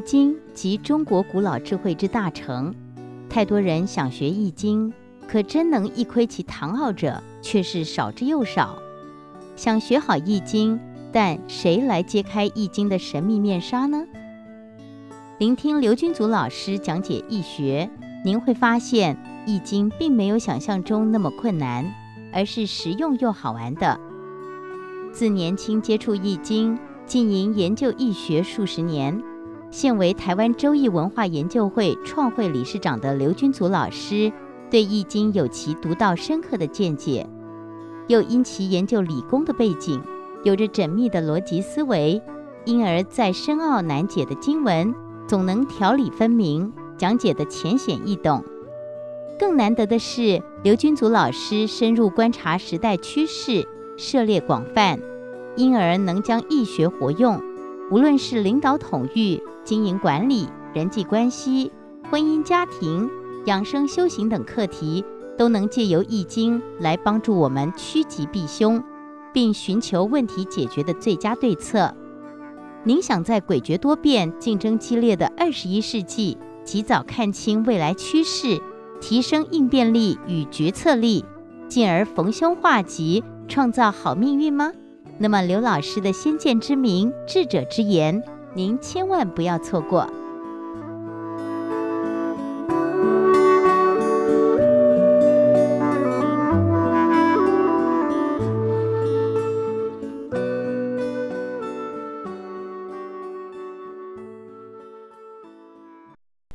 《易经》即中国古老智慧之大成，太多人想学《易经》，可真能一窥其堂奥者却是少之又少。想学好《易经》，但谁来揭开《易经》的神秘面纱呢？聆听刘君祖老师讲解易学，您会发现《易经》并没有想象中那么困难，而是实用又好玩的。自年轻接触《易经》，经营研究易学数十年。现为台湾周易文化研究会创会理事长的刘君祖老师，对《易经》有其独到深刻的见解，又因其研究理工的背景，有着缜密的逻辑思维，因而，在深奥难解的经文，总能条理分明，讲解的浅显易懂。更难得的是，刘君祖老师深入观察时代趋势，涉猎广泛，因而能将易学活用，无论是领导统御。经营管理、人际关系、婚姻家庭、养生修行等课题，都能借由易经来帮助我们趋吉避凶，并寻求问题解决的最佳对策。您想在诡谲多变、竞争激烈的二十一世纪，及早看清未来趋势，提升应变力与决策力，进而逢凶化吉，创造好命运吗？那么，刘老师的先见之明，智者之言。您千万不要错过。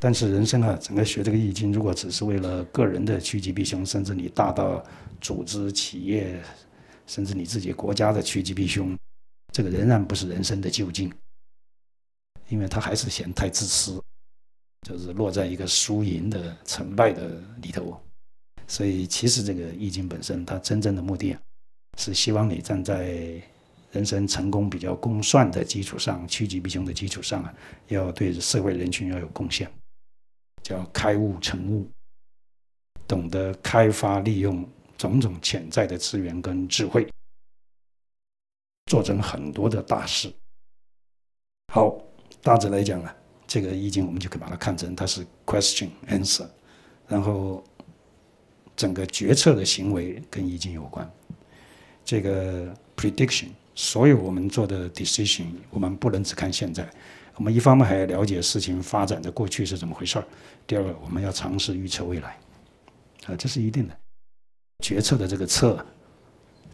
但是人生啊，整个学这个易经，如果只是为了个人的趋吉避凶，甚至你大到组织、企业，甚至你自己国家的趋吉避凶，这个仍然不是人生的究竟。因为他还是嫌太自私，就是落在一个输赢的、成败的里头，所以其实这个易经本身，它真正的目的啊，是希望你站在人生成功比较公算的基础上、趋吉避凶的基础上啊，要对社会人群要有贡献，叫开悟成悟，懂得开发利用种种潜在的资源跟智慧，做成很多的大事。好。大致来讲呢，这个易经我们就可以把它看成它是 question answer，然后整个决策的行为跟易经有关，这个 prediction，所有我们做的 decision，我们不能只看现在，我们一方面还要了解事情发展的过去是怎么回事儿，第二个我们要尝试预测未来，啊，这是一定的。决策的这个策，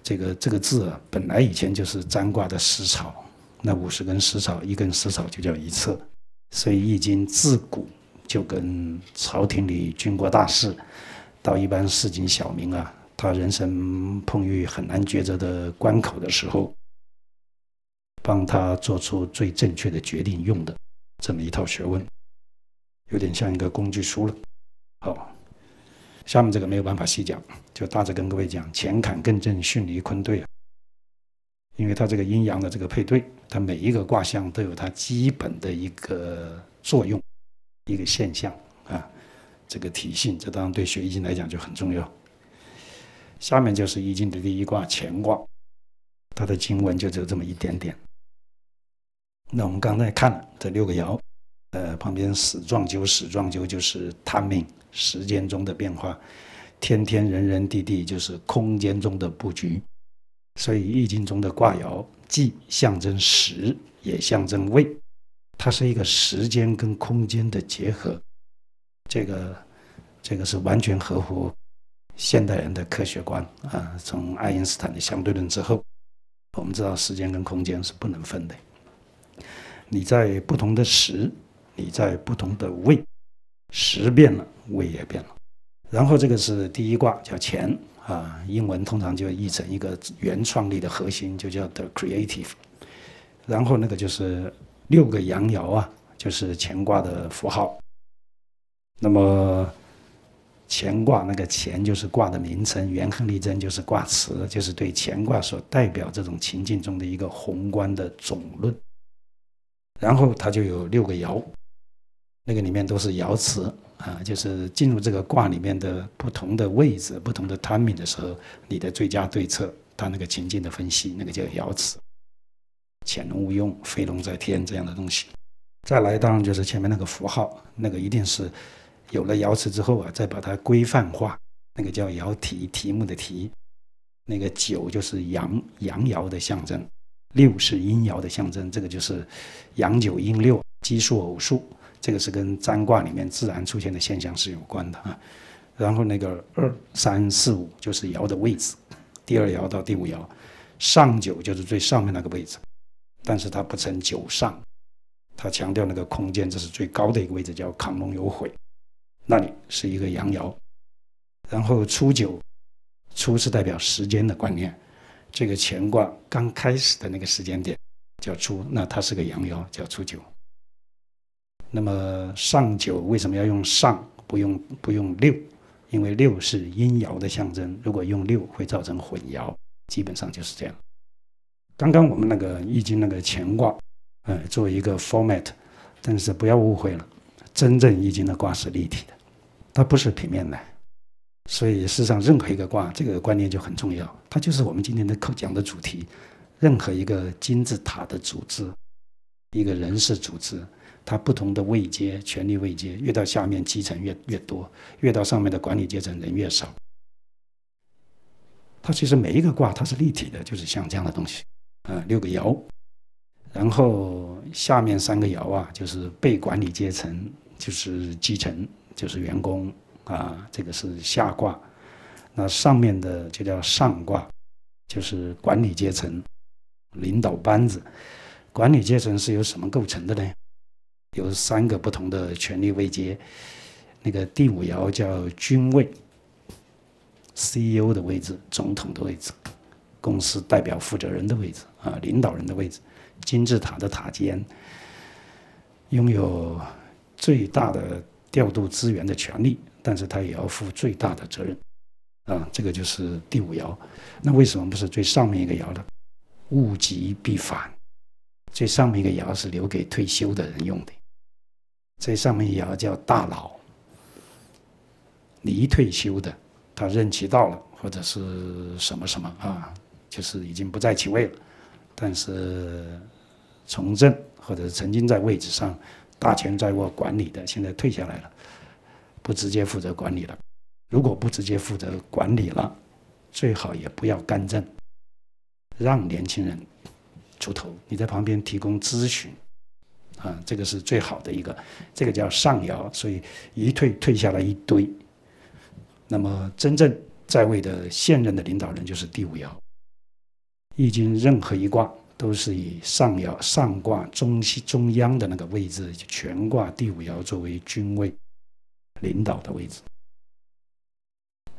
这个这个字啊，本来以前就是占卦的思潮。那五十根石草，一根石草就叫一策，所以《易经》自古就跟朝廷里军国大事，到一般市井小民啊，他人生碰遇很难抉择的关口的时候，帮他做出最正确的决定用的这么一套学问，有点像一个工具书了。好，下面这个没有办法细讲，就大致跟各位讲：乾坎艮震巽离坤兑。啊，因为它这个阴阳的这个配对，它每一个卦象都有它基本的一个作用、一个现象啊，这个体系，这当然对学易经来讲就很重要。下面就是易经的第一卦乾卦，它的经文就只有这么一点点。那我们刚才看了这六个爻，呃，旁边“死状久”“死状久”就是探命时间中的变化，“天天人人地地”就是空间中的布局。所以《易经》中的卦爻既象征时，也象征位，它是一个时间跟空间的结合。这个，这个是完全合乎现代人的科学观啊！从爱因斯坦的相对论之后，我们知道时间跟空间是不能分的。你在不同的时，你在不同的位，时变了，位也变了。然后这个是第一卦，叫乾。啊，英文通常就译成一个原创力的核心，就叫 the creative。然后那个就是六个阳爻啊，就是乾卦的符号。那么乾卦那个乾就是卦的名称，元亨利贞就是卦辞，就是对乾卦所代表这种情境中的一个宏观的总论。然后它就有六个爻，那个里面都是爻辞。啊，就是进入这个卦里面的不同的位置、不同的 timing 的时候，你的最佳对策，它那个情境的分析，那个叫爻辞，“潜龙勿用，飞龙在天”这样的东西。再来，当然就是前面那个符号，那个一定是有了爻辞之后啊，再把它规范化，那个叫爻题题目的题，那个九就是阳阳爻的象征，六是阴爻的象征，这个就是阳九阴六，奇数偶数。这个是跟占卦里面自然出现的现象是有关的啊，然后那个二三四五就是爻的位置，第二爻到第五爻，上九就是最上面那个位置，但是它不成九上，它强调那个空间，这是最高的一个位置，叫亢龙有悔，那里是一个阳爻，然后初九，初是代表时间的观念，这个乾卦刚开始的那个时间点叫初，那它是个阳爻，叫初九。那么上九为什么要用上，不用不用六？因为六是阴爻的象征，如果用六会造成混爻。基本上就是这样。刚刚我们那个《易经》那个乾卦，嗯，做一个 format，但是不要误会了，真正《易经》的卦是立体的，它不是平面的。所以事实上，任何一个卦，这个观念就很重要。它就是我们今天的课讲的主题：任何一个金字塔的组织，一个人事组织。它不同的位阶，权力位阶，越到下面基层越越多，越到上面的管理阶层人越少。它其实每一个卦它是立体的，就是像这样的东西，啊，六个爻，然后下面三个爻啊，就是被管理阶层，就是基层，就是员工啊，这个是下卦。那上面的就叫上卦，就是管理阶层、领导班子。管理阶层是由什么构成的呢？有三个不同的权力位阶，那个第五爻叫君位，CEO 的位置，总统的位置，公司代表负责人的位置，啊，领导人的位置，金字塔的塔尖，拥有最大的调度资源的权利，但是他也要负最大的责任，啊，这个就是第五爻。那为什么不是最上面一个爻呢？物极必反，最上面一个爻是留给退休的人用的。在上面也要叫大佬，离退休的，他任期到了或者是什么什么啊，就是已经不在其位了，但是从政或者是曾经在位置上大权在握管理的，现在退下来了，不直接负责管理了。如果不直接负责管理了，最好也不要干政，让年轻人出头，你在旁边提供咨询。啊，这个是最好的一个，这个叫上爻，所以一退退下来一堆。那么真正在位的现任的领导人就是第五爻。易经任何一卦都是以上爻上卦中西中央的那个位置全挂第五爻作为君位领导的位置。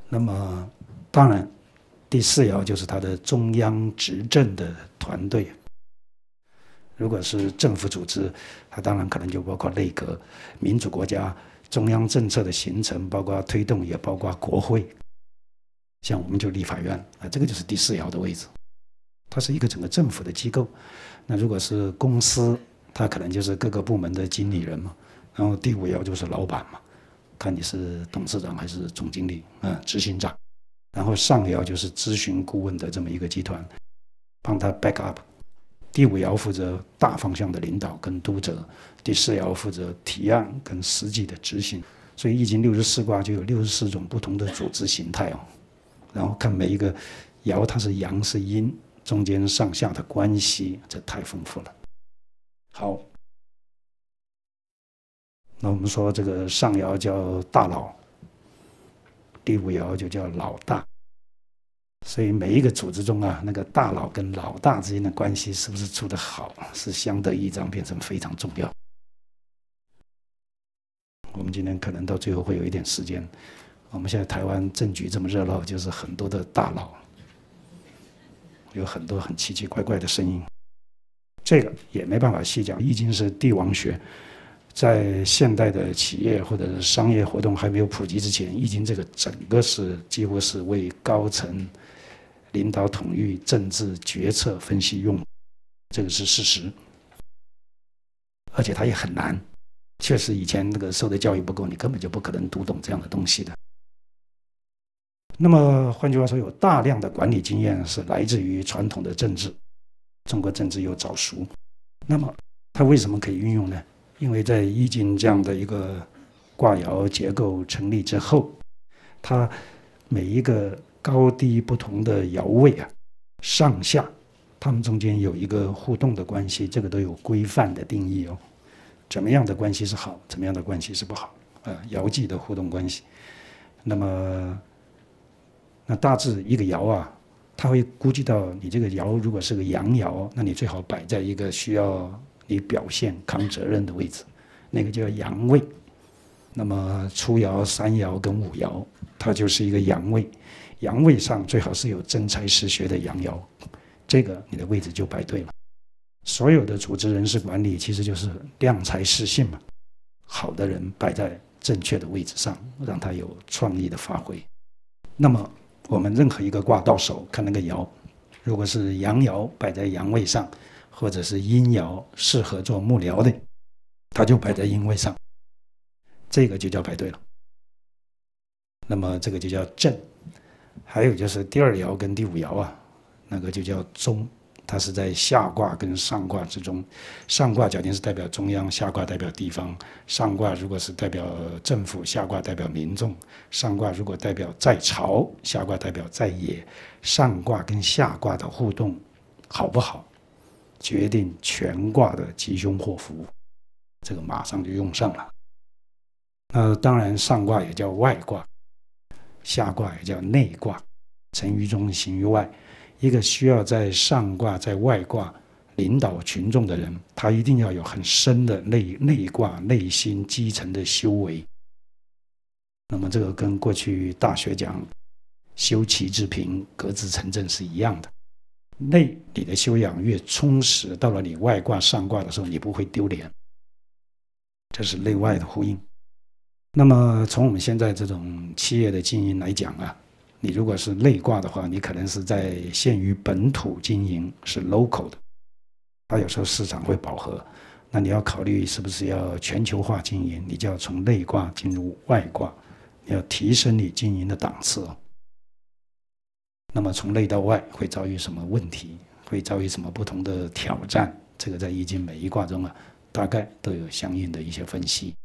那么当然，第四爻就是他的中央执政的团队。如果是政府组织，它当然可能就包括内阁、民主国家中央政策的形成，包括推动，也包括国会。像我们就立法院啊，这个就是第四爻的位置，它是一个整个政府的机构。那如果是公司，它可能就是各个部门的经理人嘛。然后第五爻就是老板嘛，看你是董事长还是总经理，嗯，执行长。然后上爻就是咨询顾问的这么一个集团，帮他 backup。第五爻负责大方向的领导跟督责，第四爻负责提案跟实际的执行，所以易经六十四卦就有六十四种不同的组织形态哦。然后看每一个爻，它是阳是阴，中间上下的关系，这太丰富了。好，那我们说这个上爻叫大佬，第五爻就叫老大。所以每一个组织中啊，那个大佬跟老大之间的关系是不是处得好，是相得益彰，变成非常重要。我们今天可能到最后会有一点时间。我们现在台湾政局这么热闹，就是很多的大佬，有很多很奇奇怪怪的声音，这个也没办法细讲。易经是帝王学，在现代的企业或者是商业活动还没有普及之前，易经这个整个是几乎是为高层。领导统御、政治决策分析用，这个是事实，而且它也很难，确实以前那个受的教育不够，你根本就不可能读懂这样的东西的。那么换句话说，有大量的管理经验是来自于传统的政治，中国政治又早熟，那么它为什么可以运用呢？因为在《易经》这样的一个卦爻结构成立之后，它每一个。高低不同的爻位啊，上下，它们中间有一个互动的关系，这个都有规范的定义哦。怎么样的关系是好，怎么样的关系是不好啊？爻际的互动关系。那么，那大致一个爻啊，它会估计到你这个爻如果是个阳爻，那你最好摆在一个需要你表现扛责任的位置，那个叫阳位。那么初爻、三爻跟五爻，它就是一个阳位。阳位上最好是有真才实学的阳爻，这个你的位置就摆对了。所有的组织人事管理其实就是量才适性嘛，好的人摆在正确的位置上，让他有创意的发挥。那么我们任何一个卦到手看那个爻，如果是阳爻摆在阳位上，或者是阴爻适合做幕僚的，他就摆在阴位上，这个就叫摆对了。那么这个就叫正。还有就是第二爻跟第五爻啊，那个就叫中，它是在下卦跟上卦之中。上卦讲的是代表中央，下卦代表地方。上卦如果是代表政府，下卦代表民众；上卦如果代表在朝，下卦代表在野。上卦跟下卦的互动好不好，决定全卦的吉凶祸福。这个马上就用上了。那当然，上卦也叫外卦。下卦也叫内卦，成于中，行于外。一个需要在上卦在外卦领导群众的人，他一定要有很深的内内卦内心基层的修为。那么，这个跟过去《大学》讲“修齐治平，格子成正”是一样的。内你的修养越充实，到了你外卦上卦的时候，你不会丢脸。这是内外的呼应。那么，从我们现在这种企业的经营来讲啊，你如果是内挂的话，你可能是在限于本土经营，是 local 的，它有时候市场会饱和，那你要考虑是不是要全球化经营，你就要从内挂进入外挂，要提升你经营的档次。那么从内到外会遭遇什么问题？会遭遇什么不同的挑战？这个在易经每一卦中啊，大概都有相应的一些分析。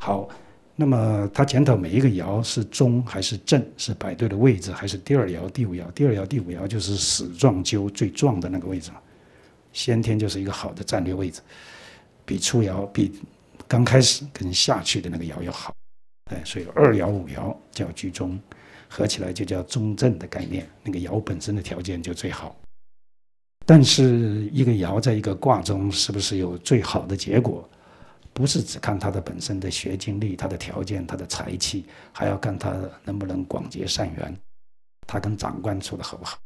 好，那么他检讨每一个爻是中还是正，是摆对的位置还是第二爻、第五爻？第二爻、第五爻就是死状究最壮的那个位置嘛？先天就是一个好的战略位置，比初爻、比刚开始跟下去的那个爻要好。哎，所以二爻五爻叫居中，合起来就叫中正的概念。那个爻本身的条件就最好。但是一个爻在一个卦中，是不是有最好的结果？不是只看他的本身的学经历、他的条件、他的才气，还要看他能不能广结善缘，他跟长官处的好不好？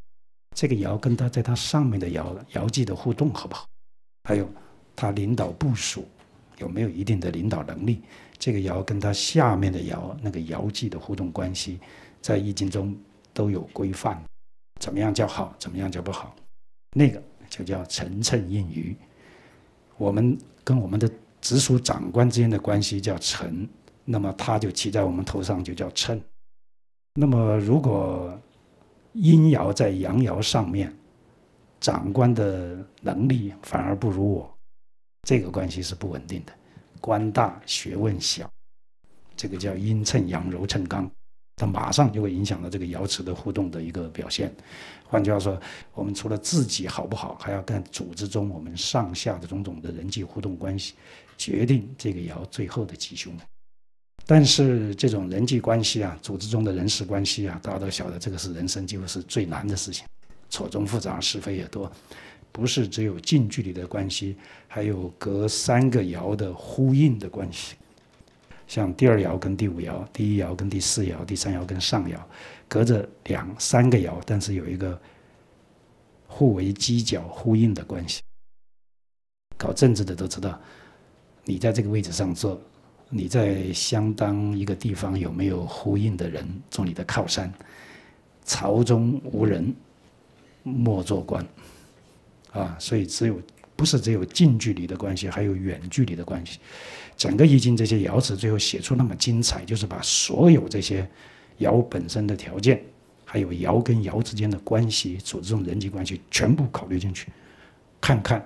这个爻跟他在他上面的爻、爻记的互动好不好？还有他领导部署有没有一定的领导能力？这个爻跟他下面的爻那个爻记的互动关系，在易经中都有规范，怎么样叫好，怎么样叫不好？那个就叫成谶应于我们跟我们的。直属长官之间的关系叫臣，那么他就骑在我们头上就叫称。那么如果阴爻在阳爻上面，长官的能力反而不如我，这个关系是不稳定的，官大学问小，这个叫阴称阳柔称刚，它马上就会影响到这个爻辞的互动的一个表现。换句话说，我们除了自己好不好，还要看组织中我们上下的种种的人际互动关系。决定这个爻最后的吉凶但是这种人际关系啊，组织中的人事关系啊，大家都晓得，这个是人生几乎是最难的事情，错综复杂，是非也多，不是只有近距离的关系，还有隔三个爻的呼应的关系，像第二爻跟第五爻，第一爻跟第四爻，第三爻跟上爻，隔着两三个爻，但是有一个互为犄角呼应的关系，搞政治的都知道。你在这个位置上坐，你在相当一个地方有没有呼应的人做你的靠山？朝中无人，莫做官。啊，所以只有不是只有近距离的关系，还有远距离的关系。整个易经这些爻辞，最后写出那么精彩，就是把所有这些爻本身的条件，还有爻跟爻之间的关系，组织这种人际关系，全部考虑进去，看看。